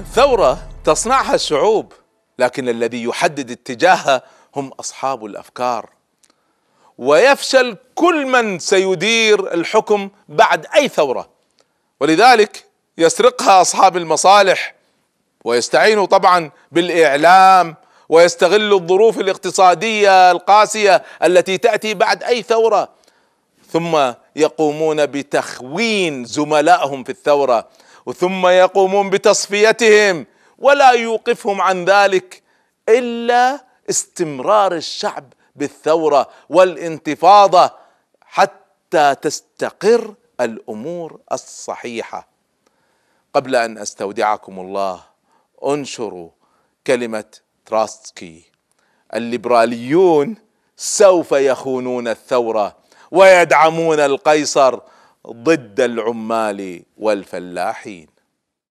الثورة تصنعها الشعوب لكن الذي يحدد اتجاهها هم أصحاب الأفكار ويفشل كل من سيدير الحكم بعد أي ثورة ولذلك يسرقها أصحاب المصالح ويستعين طبعا بالإعلام ويستغل الظروف الاقتصادية القاسية التي تأتي بعد أي ثورة ثم يقومون بتخوين زملائهم في الثوره ثم يقومون بتصفيتهم ولا يوقفهم عن ذلك الا استمرار الشعب بالثوره والانتفاضه حتى تستقر الامور الصحيحه قبل ان استودعكم الله انشروا كلمه تراستكي الليبراليون سوف يخونون الثوره ويدعمون القيصر ضد العمال والفلاحين